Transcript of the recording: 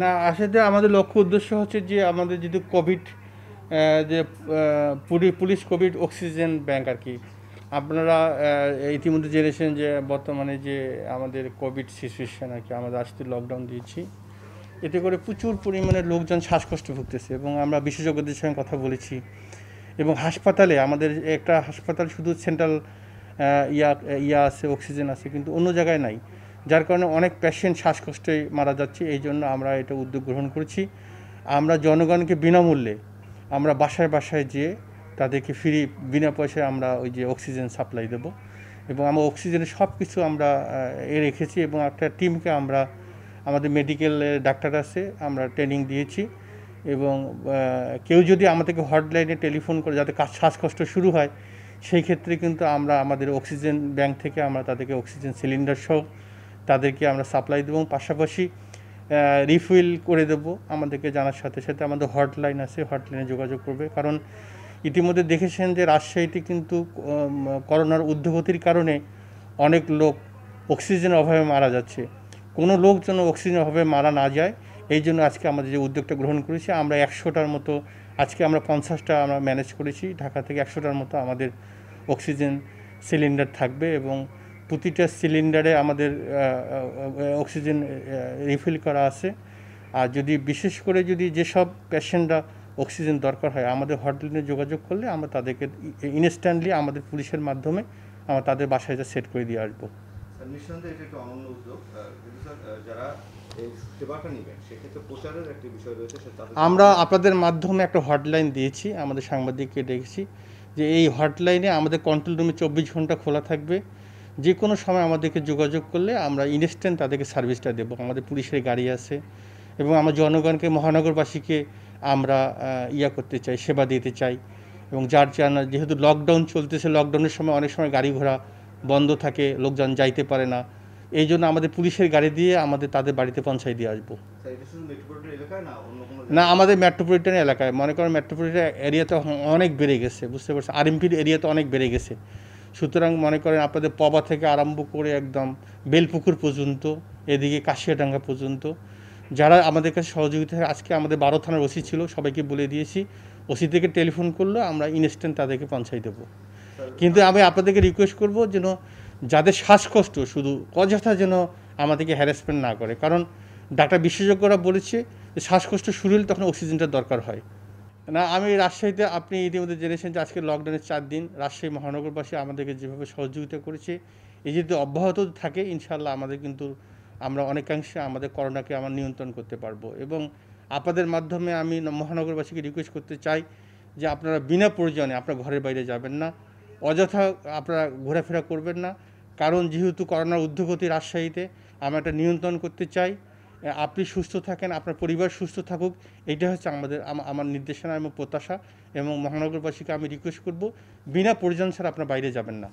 না আসলে আমাদের লক্ষ্য উদ্দেশ্য হচ্ছে যে আমাদের যেহেতু কোভিড যে পুলিশ কোভিড অক্সিজেন ব্যাংক আর কি আপনারা ইতিমধ্যে জেনেছেন যে বর্তমানে যে আমাদের কোভিড সিচুয়েশান আর কি আমাদের আসতে লকডাউন দিয়েছি এতে করে প্রচুর পরিমাণে লোকজন শ্বাসকষ্ট ভুগতেছে এবং আমরা বিশেষজ্ঞদের সঙ্গে কথা বলেছি এবং হাসপাতালে আমাদের একটা হাসপাতাল শুধু সেন্ট্রাল ইয়া ইয়া আছে অক্সিজেন আছে কিন্তু অন্য জায়গায় নাই যার কারণে অনেক পেশেন্ট শ্বাসকষ্টে মারা যাচ্ছে এই জন্য আমরা এটা উদ্যোগ গ্রহণ করছি আমরা জনগণকে বিনামূল্যে আমরা বাসায় বাসায় যেয়ে তাদেরকে ফ্রি বিনা পয়সায় আমরা ওই যে অক্সিজেন সাপ্লাই দেব এবং আমরা অক্সিজেনের সব কিছু আমরা এ রেখেছি এবং একটা টিমকে আমরা আমাদের মেডিকেল ডাক্তার আছে আমরা ট্রেনিং দিয়েছি এবং কেউ যদি আমাদেরকে হটলাইনে টেলিফোন করে যাতে কাজ শ্বাসকষ্ট শুরু হয় সেই ক্ষেত্রে কিন্তু আমরা আমাদের অক্সিজেন ব্যাংক থেকে আমরা তাদেরকে অক্সিজেন সিলিন্ডার সহ তাদেরকে আমরা সাপ্লাই দেবো পাশাপাশি রিফিল করে দেব আমাদেরকে জানার সাথে সাথে আমাদের হটলাইন আছে হটলাইনে যোগাযোগ করবে কারণ ইতিমধ্যে দেখেছেন যে রাজশাহীতে কিন্তু করোনার উদ্যোগতির কারণে অনেক লোক অক্সিজেন অভাবে মারা যাচ্ছে কোনো লোক যেন অক্সিজেন অভাবে মারা না যায় এই জন্য আজকে আমাদের যে উদ্যোগটা গ্রহণ করেছি আমরা একশোটার মতো আজকে আমরা পঞ্চাশটা আমরা ম্যানেজ করেছি ঢাকা থেকে একশোটার মতো আমাদের অক্সিজেন সিলিন্ডার থাকবে এবং প্রতিটা সিলিন্ডারে আমাদের অক্সিজেন রিফিল করা আছে আর যদি বিশেষ করে যদি যেসব পেশেন্টরা অক্সিজেন দরকার হয় আমাদের হটলাইনে যোগাযোগ করলে আমরা তাদেরকে ইনস্ট্যান্টলি আমাদের পুলিশের মাধ্যমে আমরা তাদের বাসায় যা সেট করে দিয়ে আসবো আমরা আপনাদের মাধ্যমে একটা হটলাইন দিয়েছি আমাদের সাংবাদিককে দেখেছি যে এই হটলাইনে আমাদের কন্ট্রোল রুমে চব্বিশ ঘন্টা খোলা থাকবে যে কোনো সময় আমাদেরকে যোগাযোগ করলে আমরা ইনস্ট্যান্ট তাদেরকে সার্ভিসটা দেবো আমাদের পুলিশের গাড়ি আছে এবং আমার জনগণকে মহানগরবাসীকে আমরা ইয়া করতে চাই সেবা দিতে চাই এবং যার যেহেতু লকডাউন চলতেছে লকডাউনের সময় অনেক সময় গাড়ি ঘোড়া বন্ধ থাকে লোকজন যাইতে পারে না এই জন্য আমাদের পুলিশের গাড়ি দিয়ে আমাদের তাদের বাড়িতে পৌঁছাই দিয়ে আসবো আচ্ছা, না আমাদের মেট্রোপলিটন এলাকায় মনে করেন মেট্রোপলিটন এরিয়া তো অনেক বেড়ে গেছে বুঝতে পারছি আরএমপির এরিয়া তো অনেক বেড়ে গেছে সুতরাং মনে করেন আপনাদের পবা থেকে আরম্ভ করে একদম বেলপুকুর পর্যন্ত এদিকে কাশিয়াডাঙ্গা পর্যন্ত যারা আমাদের কাছে সহযোগিতা আজকে আমাদের বারো থানার ওসি ছিল সবাইকে বলে দিয়েছি ওসি থেকে টেলিফোন করলে আমরা ইনস্ট্যান্ট তাদেরকে পৌঁছাই দেবো কিন্তু আমি আপনাদেরকে রিকোয়েস্ট করব যেন যাদের শ্বাসকষ্ট শুধু অযথা যেন আমাদেরকে হ্যারাসমেন্ট না করে কারণ ডাক্তার বিশেষজ্ঞরা বলেছে যে শ্বাসকষ্ট শুরু হলে তখন অক্সিজেনটা দরকার হয় না আমি রাজশাহীতে আপনি ইতিমধ্যে জেনেছেন যে আজকে লকডাউনের চার দিন রাজশাহী মহানগরবাসী আমাদেরকে যেভাবে সহযোগিতা করেছে এই যদি অব্যাহত থাকে ইনশাল্লাহ আমাদের কিন্তু আমরা অনেকাংশে আমাদের করোনাকে আমার নিয়ন্ত্রণ করতে পারবো এবং আপনাদের মাধ্যমে আমি মহানগরবাসীকে রিকোয়েস্ট করতে চাই যে আপনারা বিনা প্রয়োজনে আপনার ঘরের বাইরে যাবেন না অযথা আপনারা ঘোরাফেরা করবেন না কারণ যেহেতু করোনার উদ্যোগতি রাজশাহীতে আমরা এটা নিয়ন্ত্রণ করতে চাই আপনি সুস্থ থাকেন আপনার পরিবার সুস্থ থাকুক এটা হচ্ছে আমাদের আমার নির্দেশনা এবং প্রত্যাশা এবং মহানগরবাসীকে আমি রিকোয়েস্ট করব বিনা পরিজন ছাড়া আপনার বাইরে যাবেন না